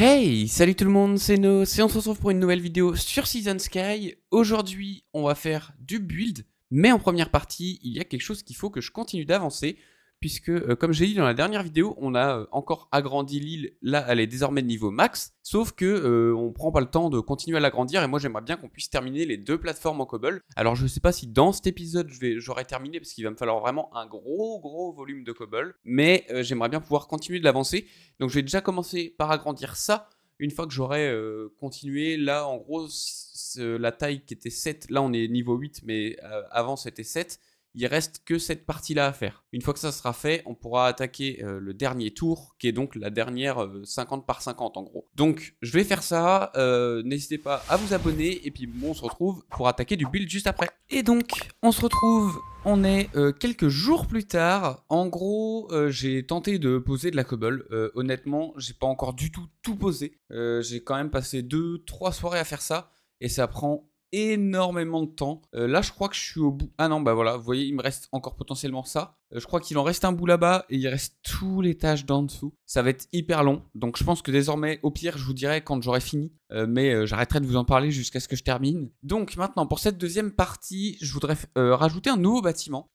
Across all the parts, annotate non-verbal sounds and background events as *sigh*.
Hey, salut tout le monde, c'est No et on se retrouve pour une nouvelle vidéo sur Season Sky. Aujourd'hui, on va faire du build, mais en première partie, il y a quelque chose qu'il faut que je continue d'avancer puisque, euh, comme j'ai dit dans la dernière vidéo, on a euh, encore agrandi l'île. Là, elle est désormais de niveau max, sauf que ne euh, on prend pas le temps de continuer à l'agrandir. Et moi, j'aimerais bien qu'on puisse terminer les deux plateformes en cobble. Alors, je ne sais pas si dans cet épisode, j'aurai terminé, parce qu'il va me falloir vraiment un gros, gros volume de cobble. Mais j'aimerais bien pouvoir continuer de l'avancer. Donc, je vais déjà commencer par agrandir ça. Une fois que j'aurai continué, là, en gros, la taille qui était 7, là, on est niveau 8, mais avant, c'était 7 il reste que cette partie-là à faire. Une fois que ça sera fait, on pourra attaquer euh, le dernier tour, qui est donc la dernière 50 euh, par 50 en gros. Donc je vais faire ça, euh, n'hésitez pas à vous abonner, et puis bon, on se retrouve pour attaquer du build juste après. Et donc, on se retrouve, on est quelques jours plus tard. En gros, j'ai tenté de poser de la cobble. honnêtement, j'ai pas encore du tout tout posé. j'ai quand même passé deux trois soirées à faire ça, et ça prend énormément de temps. Euh, là, je crois que je suis au bout. Ah non, bah voilà, vous voyez, il me reste encore potentiellement ça. Euh, je crois qu'il en reste un bout là-bas et il reste tout l'étage d'en dessous. Ça va être hyper long. Donc je pense que désormais, au pire, je vous dirai quand j'aurai fini. Euh, mais j'arrêterai de vous en parler jusqu'à ce que je termine. Donc maintenant, pour cette deuxième partie, je voudrais rajouter un nouveau bâtiment.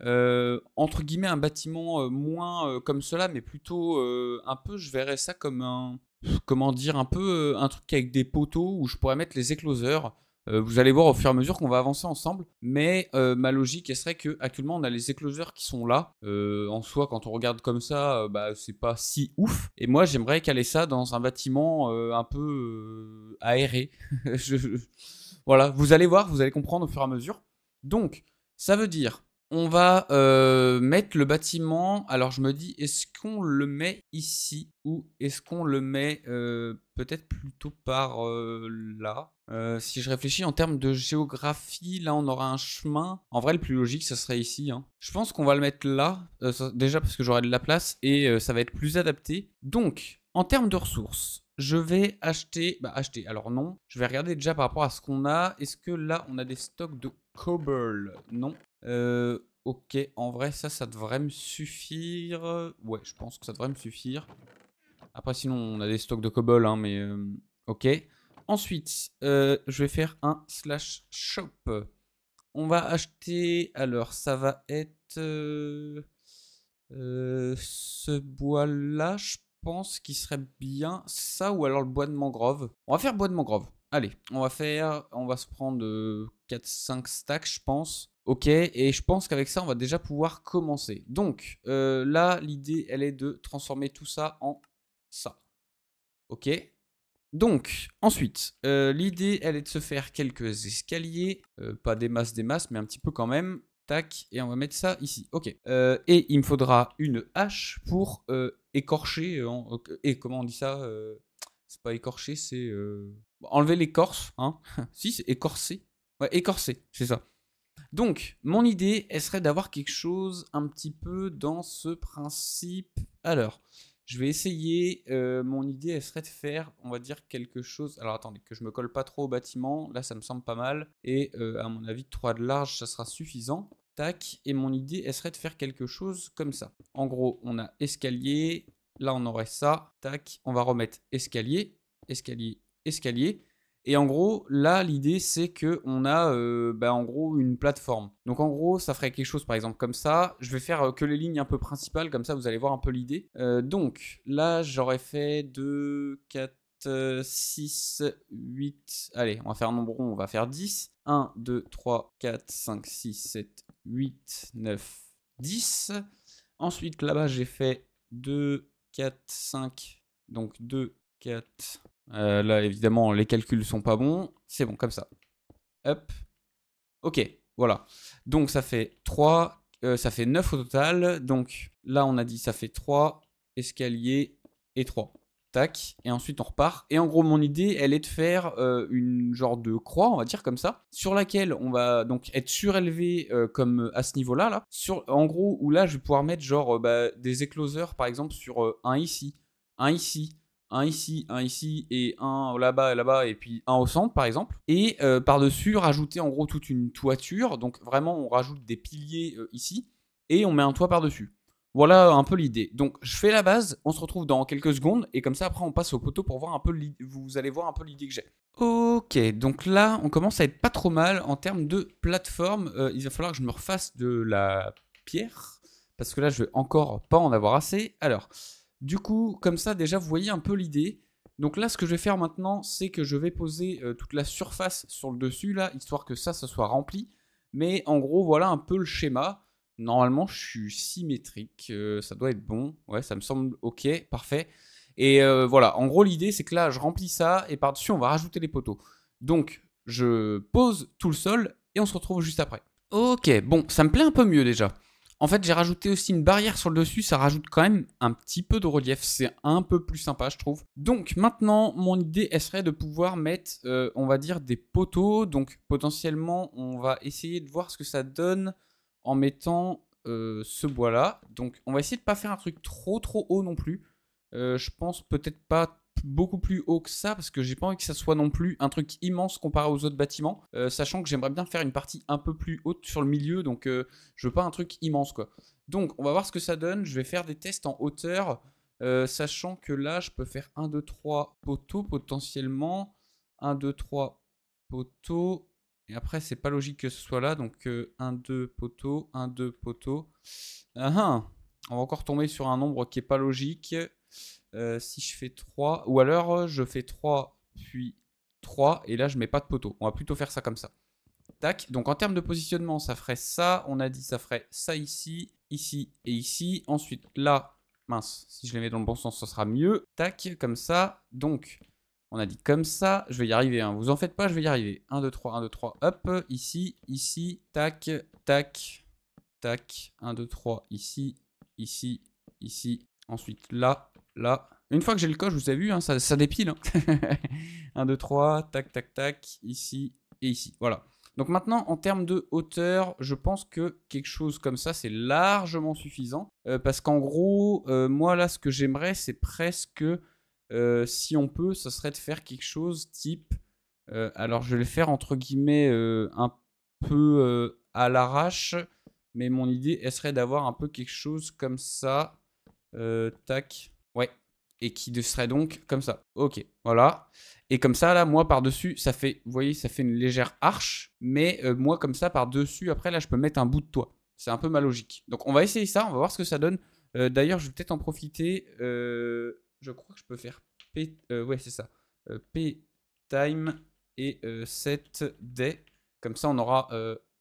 entre guillemets, un bâtiment moins comme cela, mais plutôt un peu, je verrais ça comme un, comment dire, un peu un truc avec des poteaux où je pourrais mettre les écloseurs. Euh, vous allez voir au fur et à mesure qu'on va avancer ensemble. Mais euh, ma logique, elle serait que actuellement on a les écloseurs qui sont là. Euh, en soi, quand on regarde comme ça, bah c'est pas si ouf. Et moi, j'aimerais caler ça dans un bâtiment un peu aéré. *laughs* Voilà, vous allez voir, vous allez comprendre au fur et à mesure. Donc, ça veut dire on va euh, mettre le bâtiment. Alors je me dis, est-ce qu'on le met ici ou est-ce qu'on le met euh, peut-être plutôt par euh, là Si je réfléchis en termes de géographie, là on aura un chemin. En vrai, le plus logique, ce serait ici. Hein. Je pense qu'on va le mettre là, déjà parce que j'aurai de la place et ça va être plus adapté. Donc, en termes de ressources, je vais acheter, bah acheter, alors non, je vais regarder déjà par rapport à ce qu'on a. Est-ce que là, on a des stocks de cobble Non. Euh, Ok, en vrai, ça, ça devrait me suffire. Ouais, je pense que ça devrait me suffire. Après, sinon, on a des stocks de cobble, hein, mais euh, ok. Ensuite, euh, je vais faire un slash shop. On va acheter... Alors, ça va être... Euh, ce bois-là, je pense qu'il serait bien ça ou alors le bois de mangrove. On va faire bois de mangrove. Allez, on va faire... On va se prendre 4-5 stacks, je pense. Ok, et je pense qu'avec ça, on va déjà pouvoir commencer. Donc, euh, là, l'idée, elle est de transformer tout ça en ça. Ok Donc, ensuite, euh, l'idée, elle est de se faire quelques escaliers. Euh, pas des masses, des masses, mais un petit peu quand même. Tac, et on va mettre ça ici. Ok. et il me faudra une hache pour écorcher... et comment on dit ça C'est pas écorcher, c'est... Enlever l'écorce, hein *laughs* Si, c'est écorcer. Ouais, écorcer, c'est ça. Donc, mon idée, elle serait d'avoir quelque chose un petit peu dans ce principe. Alors, je vais essayer. Euh, mon idée, elle serait de faire, on va dire, quelque chose. Alors, attendez, que je me colle pas trop au bâtiment. Là, ça me semble pas mal. Et euh, à mon avis, 3 de large, ça sera suffisant. Tac. Et mon idée, elle serait de faire quelque chose comme ça. En gros, on a escalier. Là, on aurait ça. Tac. On va remettre escalier, escalier, escalier. Et en gros, là, l'idée, c'est qu'on a, euh, bah, en gros, une plateforme. Donc, en gros, ça ferait quelque chose, par exemple, comme ça. Je vais faire euh, que les lignes un peu principales, comme ça, vous allez voir un peu l'idée. Euh, donc, là, j'aurais fait 2, 4, 6, 8. Allez, on va faire un nombre rond, on va faire 10. 1, 2, 3, 4, 5, 6, 7, 8, 9, 10. Ensuite, là-bas, j'ai fait 2, 4, 5. Donc 2, 4, euh, là, évidemment, les calculs sont pas bons. C'est bon, comme ça. Hop. Ok, voilà. Donc, ça fait 3, euh, ça fait 9 au total. Donc, là, on a dit ça fait 3, escaliers et 3. Tac. Et ensuite, on repart. Et en gros, mon idée, elle est de faire euh, une genre de croix, on va dire comme ça, sur laquelle on va donc être surélevé comme à ce niveau-là. Là. en gros, où là, je vais pouvoir mettre genre bah, des écloseurs, par exemple, sur un ici, un ici un ici, un ici, et un là-bas et là-bas, et puis un au centre, par exemple. Et euh, par-dessus, rajouter en gros toute une toiture. Donc vraiment, on rajoute des piliers euh, ici, et on met un toit par-dessus. Voilà un peu l'idée. Donc je fais la base, on se retrouve dans quelques secondes, et comme ça après on passe au poteau pour voir un peu vous allez voir un peu l'idée que j'ai. Ok, donc là on commence à être pas trop mal en termes de plateforme. Euh, il va falloir que je me refasse de la pierre, parce que là je vais encore pas en avoir assez. Alors, du coup, comme ça, déjà, vous voyez un peu l'idée. Donc là, ce que je vais faire maintenant, c'est que je vais poser euh, toute la surface sur le dessus, là, histoire que ça, ça soit rempli. Mais en gros, voilà un peu le schéma. Normalement, je suis symétrique, euh, ça doit être bon. Ouais, ça me semble ok, parfait. Et euh, voilà, en gros, l'idée, c'est que là, je remplis ça, et par-dessus, on va rajouter les poteaux. Donc, je pose tout le sol, et on se retrouve juste après. Ok, bon, ça me plaît un peu mieux déjà. En fait, j'ai rajouté aussi une barrière sur le dessus, ça rajoute quand même un petit peu de relief, c'est un peu plus sympa, je trouve. Donc maintenant, mon idée, serait de pouvoir mettre, euh, on va dire, des poteaux. Donc potentiellement, on va essayer de voir ce que ça donne en mettant euh, ce bois-là. Donc on va essayer de pas faire un truc trop trop haut non plus. Euh, je pense peut-être pas beaucoup plus haut que ça parce que j'ai pas envie que ça soit non plus un truc immense comparé aux autres bâtiments, euh, sachant que j'aimerais bien faire une partie un peu plus haute sur le milieu, donc euh, je veux pas un truc immense quoi. Donc on va voir ce que ça donne, je vais faire des tests en hauteur, euh, sachant que là je peux faire 1, 2, 3 poteaux potentiellement, 1, 2, 3 poteaux, et après c'est pas logique que ce soit là, donc 1, 2 poteaux, 1, 2 poteaux. Ah, ah, on va encore tomber sur un nombre qui est pas logique. Euh, si je fais 3, ou alors euh, je fais 3, puis 3, et là je mets pas de poteau. On va plutôt faire ça comme ça. Tac. Donc en termes de positionnement, ça ferait ça. On a dit ça ferait ça ici, ici et ici. Ensuite là, mince, si je les mets dans le bon sens, ça sera mieux. Tac, comme ça. Donc on a dit comme ça, je vais y arriver. Hein. Vous en faites pas, je vais y arriver. 1, 2, 3, 1, 2, 3, hop. Ici, ici, tac, tac, tac. 1, 2, 3, ici, ici, ici. Ensuite là, là. Une fois que j'ai le coche, vous avez vu, hein, ça, ça, dépile. 1, 2, 3, tac, tac, tac, ici et ici. Voilà. Donc maintenant, en termes de hauteur, je pense que quelque chose comme ça, c'est largement suffisant. Euh, parce qu'en gros, euh, moi là, ce que j'aimerais, c'est presque, euh, si on peut, ce serait de faire quelque chose type... alors je vais le faire entre guillemets un peu à l'arrache, mais mon idée, elle serait d'avoir un peu quelque chose comme ça. tac. Ouais. Et qui serait donc comme ça. Ok, voilà. Et comme ça, là, moi, par-dessus, ça fait, vous voyez, ça fait une légère arche. Mais euh, moi, comme ça, par-dessus, après, là, je peux mettre un bout de toit. C'est un peu ma logique. Donc, on va essayer ça, on va voir ce que ça donne. Euh, d'ailleurs, je vais peut-être en profiter. Euh, je crois que je peux faire P... ouais, c'est ça. P time et set day. Comme ça, on aura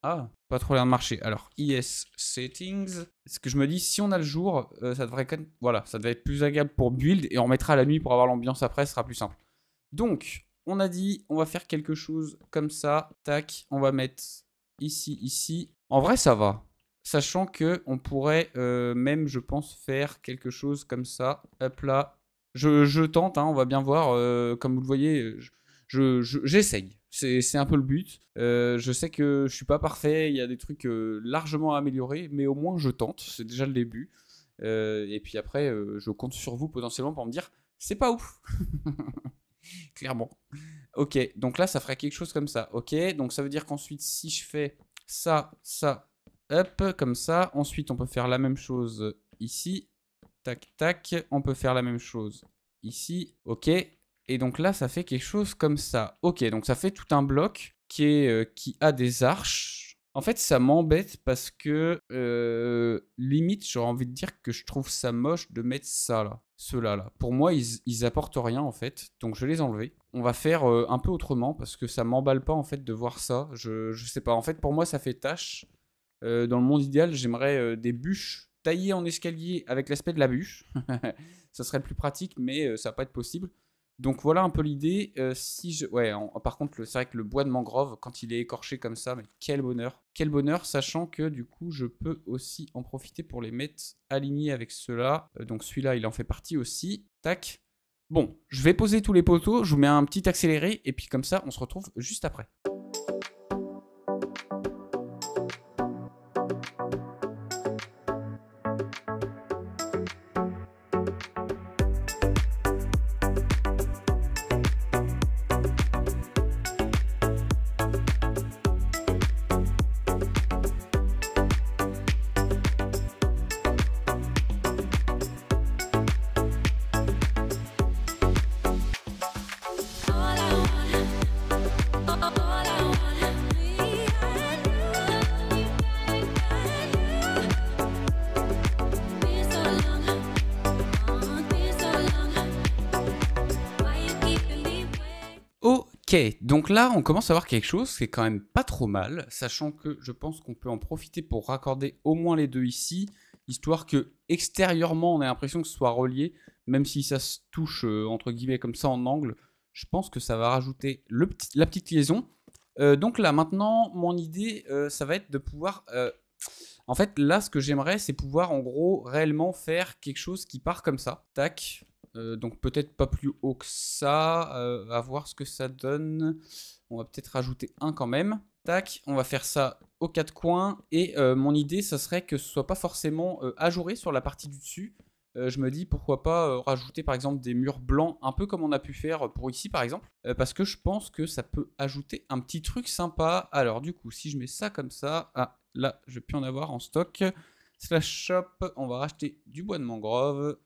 ah, pas trop l'air de marcher. Alors, IS Settings. Ce que je me dis, si on a le jour, euh, ça devrait voilà, ça devrait être plus agréable pour build et on mettra la nuit pour avoir l'ambiance après, ce sera plus simple. Donc, on a dit, on va faire quelque chose comme ça. Tac, on va mettre ici, ici. En vrai, ça va. Sachant que on pourrait euh, même, je pense, faire quelque chose comme ça. Hop là. Je, je tente, hein, on va bien voir. Euh, comme vous le voyez, j'essaye. c'est un peu le but. Euh, je sais que je suis pas parfait, il y a des trucs euh, largement à améliorer, mais au moins je tente, c'est déjà le début. Euh, et puis après, je compte sur vous potentiellement pour me dire c'est pas ouf. *laughs* Clairement. Ok, donc là, ça fera quelque chose comme ça. Ok, donc ça veut dire qu'ensuite, si je fais ça, ça, hop, comme ça, ensuite on peut faire la même chose ici. Tac, tac, on peut faire la même chose ici. Ok, et donc là, ça fait quelque chose comme ça. Ok, donc ça fait tout un bloc qui, euh, a des arches. En fait, ça m'embête parce que euh, limite, j'aurais envie de dire que je trouve ça moche de mettre ça là, ceux-là Pour moi, ils, apportent rien en fait, donc je les enlever. On va faire euh, un peu autrement parce que ça m'emballe pas en fait de voir ça. Je, sais pas. En fait, pour moi, ça fait tâche. dans le monde idéal, j'aimerais des bûches taillées en escalier avec l'aspect de la bûche. *laughs* ça serait plus pratique, mais ça va pas être possible. Donc voilà un peu l'idée. Euh, si je, ouais, par contre, c'est vrai que le bois de mangrove, quand il est écorché comme ça, mais quel bonheur, quel bonheur, sachant que du coup, je peux aussi en profiter pour les mettre alignés avec ceux-là. Euh, donc celui-là, il en fait partie aussi. Tac. Bon, je vais poser tous les poteaux. Je vous mets un petit accéléré et puis comme ça, on se retrouve juste après. donc là, on commence à voir quelque chose qui est quand même pas trop mal, sachant que je pense qu'on peut en profiter pour raccorder au moins les deux ici, histoire que extérieurement, on ait l'impression que ce soit relié, même si ça se touche, euh, entre guillemets, comme ça en angle, je pense que ça va rajouter le petit, la petite liaison. Euh, donc là, maintenant, mon idée, euh, ça va être de pouvoir... en fait, là, ce que j'aimerais, c'est pouvoir, en gros, réellement faire quelque chose qui part comme ça. Tac, euh, donc peut-être pas plus haut que ça. Euh, à voir ce que ça donne. On va peut-être rajouter un quand même. Tac, on va faire ça aux quatre coins. Et euh, mon idée, ce serait que ce soit pas forcément ajouré sur la partie du dessus. je me dis pourquoi pas rajouter par exemple des murs blancs, un peu comme on a pu faire pour ici par exemple, parce que je pense que ça peut ajouter un petit truc sympa. Alors du coup, si je mets ça comme ça, ah là, je plus en avoir en stock slash shop, on va racheter du bois de mangrove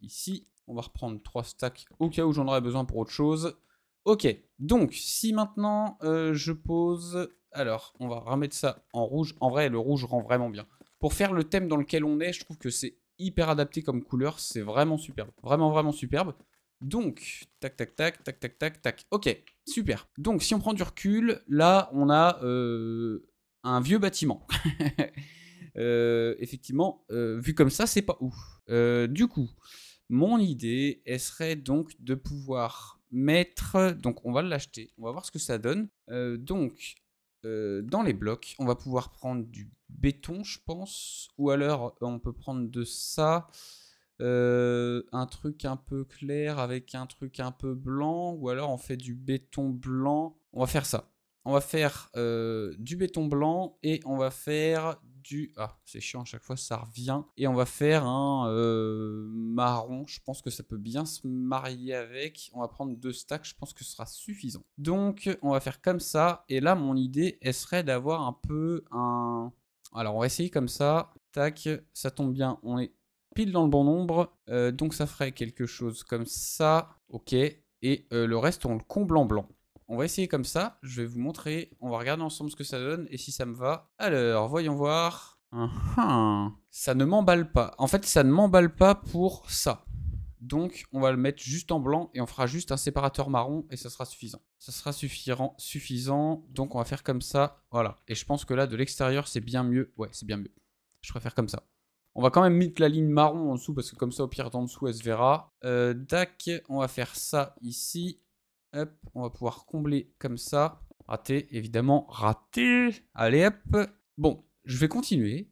ici. On va reprendre trois stacks au cas où j'en aurais besoin pour autre chose. Ok, donc si maintenant euh, je pose... Alors, on va remettre ça en rouge. En vrai, le rouge rend vraiment bien. Pour faire le thème dans lequel on est, je trouve que c'est hyper adapté comme couleur. C'est vraiment superbe. Vraiment, vraiment superbe. Donc, tac, tac, tac, tac, tac, tac, tac. Ok, super. Donc, si on prend du recul, là, on a euh, un vieux bâtiment. *laughs* Euh, effectivement, vu comme ça, c'est pas ouf. du coup... Mon idée, elle serait donc de pouvoir mettre, donc on va l'acheter, on va voir ce que ça donne. Euh, donc, euh, dans les blocs, on va pouvoir prendre du béton, je pense, ou alors euh, on peut prendre de ça, un truc un peu clair avec un truc un peu blanc, ou alors on fait du béton blanc. On va faire ça. On va faire euh, du béton blanc et on va faire du... Ah, c'est chiant, à chaque fois ça revient. Et on va faire un euh, marron. Je pense que ça peut bien se marier avec. On va prendre deux stacks, je pense que ce sera suffisant. Donc, on va faire comme ça. Et là, mon idée, elle serait d'avoir un peu un... Alors, on va essayer comme ça. Tac, ça tombe bien, on est pile dans le bon nombre. Euh, donc, ça ferait quelque chose comme ça. Ok. Et le reste, on le comble en blanc on va essayer comme ça. Je vais vous montrer. On va regarder ensemble ce que ça donne et si ça me va. Alors, voyons voir. Uh-huh. Ça ne m'emballe pas. En fait, ça ne m'emballe pas pour ça. Donc, on va le mettre juste en blanc et on fera juste un séparateur marron et ça sera suffisant. Ça sera suffisant. suffisant. Donc, on va faire comme ça. Voilà. Et je pense que là, de l'extérieur, c'est bien mieux. Ouais, c'est bien mieux. Je préfère comme ça. On va quand même mettre la ligne marron en dessous parce que comme ça, au pire, d'en dessous, elle se verra. Euh, on va faire ça ici. Hop, on va pouvoir combler comme ça. Raté, évidemment, raté. Allez, hop. Bon, je vais continuer.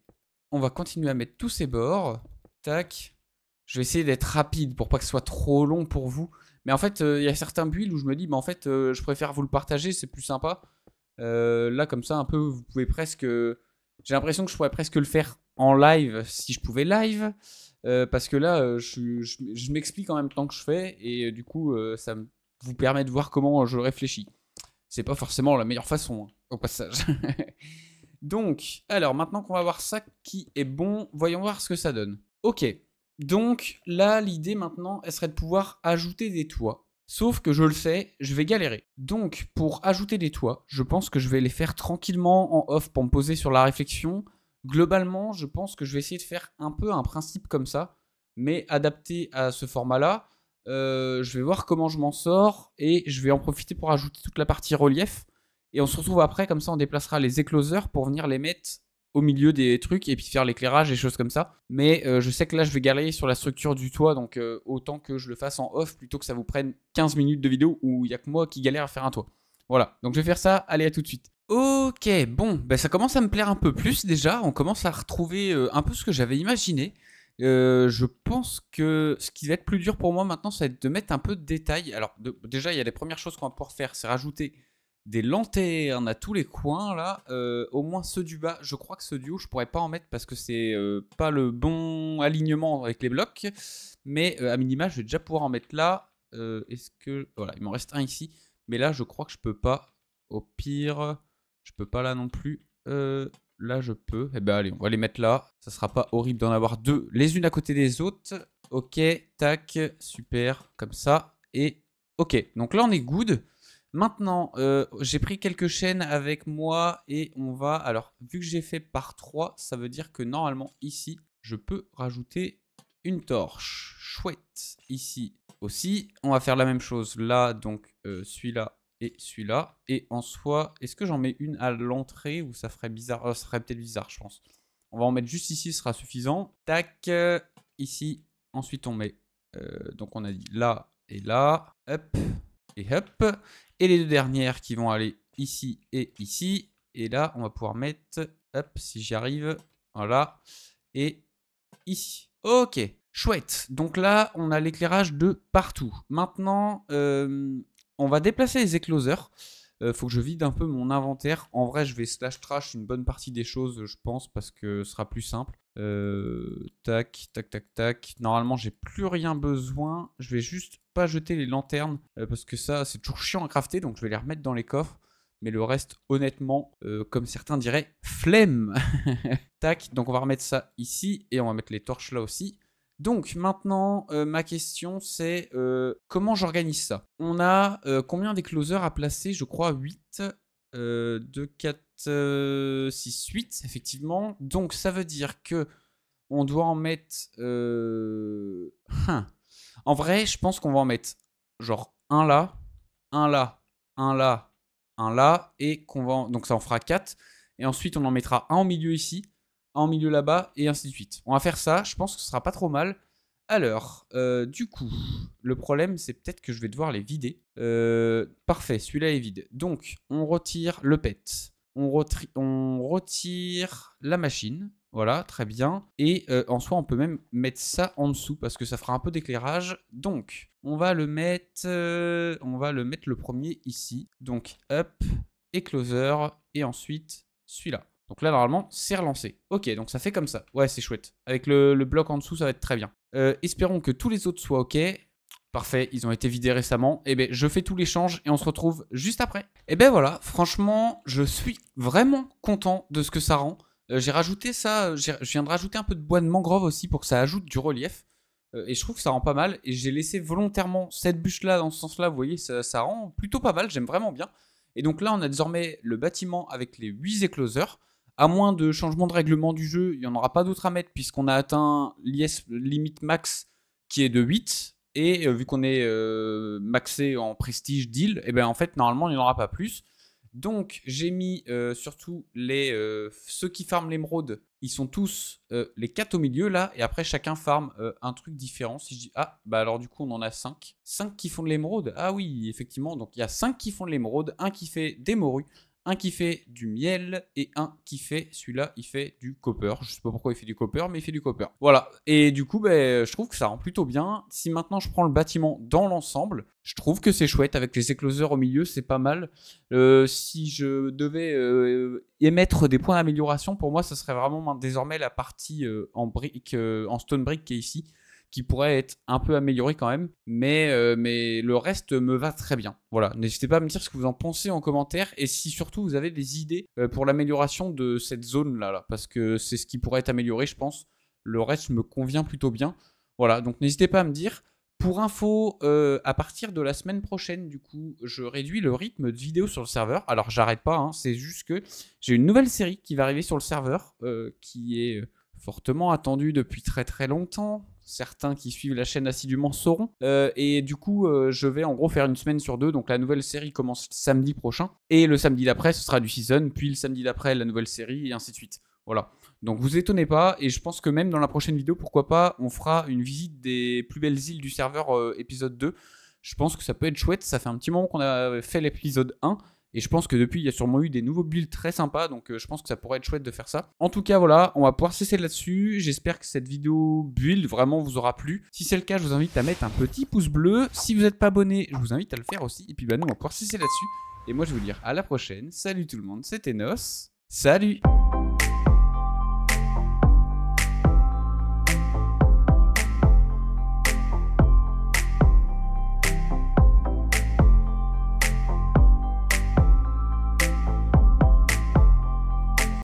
On va continuer à mettre tous ces bords. Tac. Je vais essayer d'être rapide pour pas que ce soit trop long pour vous. Mais en fait, euh, il y a certains builds où je me dis, mais en fait, euh, je préfère vous le partager, c'est plus sympa. Euh, là, comme ça, un peu, vous pouvez presque... J'ai l'impression que je pourrais presque le faire en live, si je pouvais live. parce que là, je, je m'explique en même temps que je fais. Et du coup, ça me vous permet de voir comment je réfléchis. C'est pas forcément la meilleure façon, hein, au passage. *laughs* donc, alors maintenant qu'on va voir ça qui est bon, voyons voir ce que ça donne. Ok, donc là, l'idée maintenant, elle serait de pouvoir ajouter des toits. Sauf que je le sais, je vais galérer. Donc, pour ajouter des toits, je pense que je vais les faire tranquillement en off pour me poser sur la réflexion. Globalement, je pense que je vais essayer de faire un peu un principe comme ça, mais adapté à ce format-là. Euh, je vais voir comment je m'en sors et je vais en profiter pour ajouter toute la partie relief. Et on se retrouve après, comme ça on déplacera les écloseurs pour venir les mettre au milieu des trucs et puis faire l'éclairage et choses comme ça. Mais euh, je sais que là je vais galérer sur la structure du toit, donc euh, autant que je le fasse en off plutôt que ça vous prenne 15 minutes de vidéo où il n'y a que moi qui galère à faire un toit. Voilà, donc je vais faire ça, allez à tout de suite. Ok, bon, ben ça commence à me plaire un peu plus déjà, on commence à retrouver un peu ce que j'avais imaginé. Euh, je pense que ce qui va être plus dur pour moi maintenant, ça va être de mettre un peu de détails Alors, déjà, il y a les premières choses qu'on va pouvoir faire, c'est rajouter des lanternes à tous les coins, là. Euh, au moins ceux du bas, je crois que ceux du haut, je pourrais pas en mettre parce que c'est euh, pas le bon alignement avec les blocs. Mais à minima, je vais déjà pouvoir en mettre là. Est-ce que... Voilà, il m'en reste un ici. Mais là, je crois que je peux pas. Au pire, je peux pas là non plus. Euh, Là, je peux. Eh ben, allez, on va les mettre là. Ça sera pas horrible d'en avoir deux, les unes à côté des autres. Ok, tac, super, comme ça. Et ok, donc là, on est good. Maintenant, euh, j'ai pris quelques chaînes avec moi et on va... Alors, vu que j'ai fait par 3, ça veut dire que normalement, ici, je peux rajouter une torche. Chouette. Ici aussi. On va faire la même chose là. Donc, euh, celui-là, et celui-là. Et en soi, est-ce que j'en mets une à l'entrée ou ça ferait bizarre oh, Ça serait peut-être bizarre, je pense. On va en mettre juste ici, ce sera suffisant. Tac, euh, ici. Ensuite, on met... Euh, donc, on a dit là et là. Hop et hop. Et les deux dernières qui vont aller ici et ici. Et là, on va pouvoir mettre... Hop, si j'y arrive. Voilà. Et ici. Ok. Chouette. Donc là, on a l'éclairage de partout. Maintenant, euh, on va déplacer les éclosers, euh, faut que je vide un peu mon inventaire. En vrai, je vais slash trash une bonne partie des choses, je pense, parce que ce sera plus simple. Euh, tac, tac, tac, tac. Normalement, j'ai plus rien besoin. Je vais juste pas jeter les lanternes, euh, parce que ça, c'est toujours chiant à crafter, donc je vais les remettre dans les coffres. Mais le reste, honnêtement, comme certains diraient, flemme *laughs* Tac, donc on va remettre ça ici, et on va mettre les torches là aussi. Donc maintenant, euh, ma question c'est euh, comment j'organise ça On a euh, combien des closers à placer Je crois 8. 2, 4, 6, 8, effectivement. Donc ça veut dire que on doit en mettre... En vrai, je pense qu'on va en mettre genre un là, un là, un là, un là, et qu'on va... Donc ça en fera 4. Et ensuite, on en mettra un au milieu ici en milieu là-bas, et ainsi de suite. On va faire ça, je pense que ce sera pas trop mal. Alors, euh, du coup, le problème, c'est peut-être que je vais devoir les vider. Euh, parfait, celui-là est vide. Donc, on retire le pet. On, retire, la machine. Voilà, très bien. Et euh, en soi, on peut même mettre ça en dessous parce que ça fera un peu d'éclairage. Donc, on va le mettre... on va le mettre le premier ici. Donc, up, et closer. Et ensuite, celui-là. Donc là, normalement, c'est relancé. Ok, donc ça fait comme ça. Ouais, c'est chouette. Avec le, bloc en dessous, ça va être très bien. Euh, espérons que tous les autres soient ok. Parfait, ils ont été vidés récemment. Et eh ben, je fais tout l'échange et on se retrouve juste après. Et eh ben voilà, franchement, je suis vraiment content de ce que ça rend. Euh, j'ai rajouté ça, euh, je viens de rajouter un peu de bois de mangrove aussi pour que ça ajoute du relief. et je trouve que ça rend pas mal. Et j'ai laissé volontairement cette bûche-là dans ce sens-là. Vous voyez, ça, ça rend plutôt pas mal. J'aime vraiment bien. Et donc là, on a désormais le bâtiment avec les 8 écloseurs. À moins de changement de règlement du jeu, il n'y en aura pas d'autres à mettre puisqu'on a atteint l'IS limite max qui est de 8. Et euh, vu qu'on est euh, maxé en prestige deal, et eh ben en fait normalement il n'y en aura pas plus. Donc j'ai mis euh, surtout les ceux qui farment l'émeraude, ils sont tous les 4 au milieu là, et après chacun farme un truc différent. Si je dis ah bah alors du coup on en a 5. 5 qui font de l'émeraude. Ah oui, effectivement, donc il y a 5 qui font de l'émeraude, un qui fait des morues, un qui fait du miel et un qui fait, celui-là, il fait du copper. Je ne sais pas pourquoi il fait du copper, mais il fait du copper. Voilà. Et du coup, ben, je trouve que ça rend plutôt bien. Si maintenant je prends le bâtiment dans l'ensemble, je trouve que c'est chouette. Avec les écloseurs au milieu, c'est pas mal. Euh, si je devais euh, émettre des points d'amélioration, pour moi, ce serait vraiment ben, désormais la partie euh, en brique, en stone brick qui est ici qui pourrait être un peu amélioré quand même. Mais, euh, mais le reste me va très bien. Voilà, n'hésitez pas à me dire ce que vous en pensez en commentaire et si surtout vous avez des idées euh, pour l'amélioration de cette zone-là, là, parce que c'est ce qui pourrait être amélioré, je pense. Le reste me convient plutôt bien. Voilà, donc n'hésitez pas à me dire. Pour info, euh, à partir de la semaine prochaine, du coup, je réduis le rythme de vidéo sur le serveur. Alors, j'arrête pas, hein. c'est juste que j'ai une nouvelle série qui va arriver sur le serveur, qui est fortement attendue depuis très très longtemps certains qui suivent la chaîne assidûment sauront. Euh, et du coup, euh, je vais en gros faire une semaine sur deux. Donc la nouvelle série commence samedi prochain. Et le samedi d'après, ce sera du season. Puis le samedi d'après, la nouvelle série, et ainsi de suite. Voilà. Donc vous étonnez pas, et je pense que même dans la prochaine vidéo, pourquoi pas, on fera une visite des plus belles îles du serveur euh, épisode 2. Je pense que ça peut être chouette, ça fait un petit moment qu'on a fait l'épisode 1, et je pense que depuis, il y a sûrement eu des nouveaux builds très sympas. Donc euh, je pense que ça pourrait être chouette de faire ça. En tout cas, voilà, on va pouvoir cesser là-dessus. J'espère que cette vidéo build vraiment vous aura plu. Si c'est le cas, je vous invite à mettre un petit pouce bleu. Si vous n'êtes pas abonné, je vous invite à le faire aussi. Et puis bah nous, on va pouvoir cesser là-dessus. Et moi, je vais vous dire à la prochaine. Salut tout le monde, c'était Nos. Salut